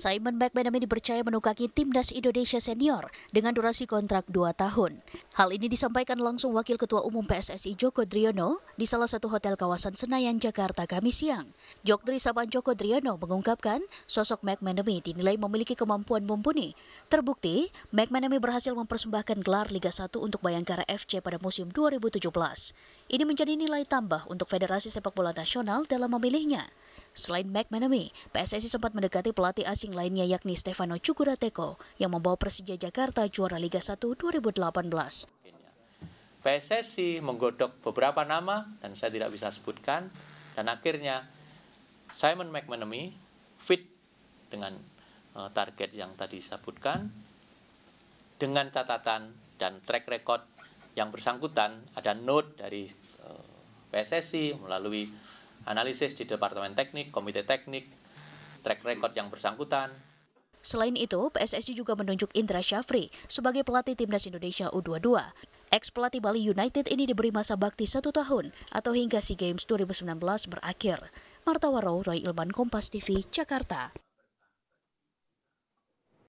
Simon McManamy dipercaya menukaki timnas Indonesia senior dengan durasi kontrak 2 tahun. Hal ini disampaikan langsung Wakil Ketua Umum PSSI Joko Driono di salah satu hotel kawasan Senayan, Jakarta Kamis siang. Jokdri Saban Joko Driono mengungkapkan sosok McManamy dinilai memiliki kemampuan mumpuni. Terbukti, McManamy berhasil mempersembahkan gelar Liga 1 untuk Bayangkara FC pada musim 2017. Ini menjadi nilai tambah untuk Federasi Sepak Bola Nasional dalam memilihnya. Selain McManamy, PSSI sempat mendekati pelatih asing lainnya yakni Stefano Cugurateko yang membawa Persija Jakarta juara Liga 1 2018. PSSI menggodok beberapa nama dan saya tidak bisa sebutkan dan akhirnya Simon McManamy fit dengan eh, target yang tadi disebutkan dengan catatan dan track record yang bersangkutan ada note dari eh, PSSI melalui analisis di Departemen Teknik, Komite Teknik, track record yang bersangkutan, Selain itu, PSSI juga menunjuk Indra Syafri sebagai pelatih timnas Indonesia U22. Ex pelatih Bali United ini diberi masa bakti satu tahun atau hingga SEA Games 2019 berakhir. Marta Waro, Roy Ilman, Kompas TV, Jakarta.